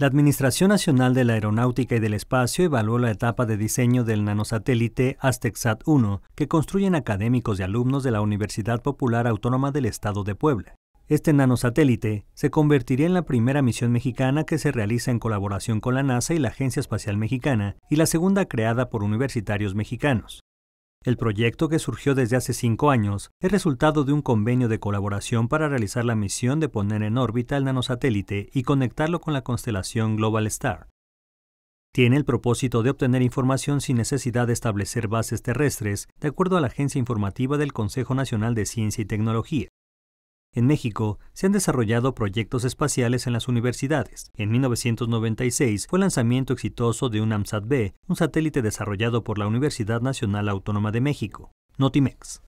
La Administración Nacional de la Aeronáutica y del Espacio evaluó la etapa de diseño del nanosatélite Aztecsat-1, que construyen académicos y alumnos de la Universidad Popular Autónoma del Estado de Puebla. Este nanosatélite se convertiría en la primera misión mexicana que se realiza en colaboración con la NASA y la Agencia Espacial Mexicana, y la segunda creada por universitarios mexicanos. El proyecto, que surgió desde hace cinco años, es resultado de un convenio de colaboración para realizar la misión de poner en órbita el nanosatélite y conectarlo con la constelación Global Star. Tiene el propósito de obtener información sin necesidad de establecer bases terrestres, de acuerdo a la Agencia Informativa del Consejo Nacional de Ciencia y Tecnología. En México se han desarrollado proyectos espaciales en las universidades. En 1996 fue el lanzamiento exitoso de un AMSAT-B, un satélite desarrollado por la Universidad Nacional Autónoma de México, Notimex.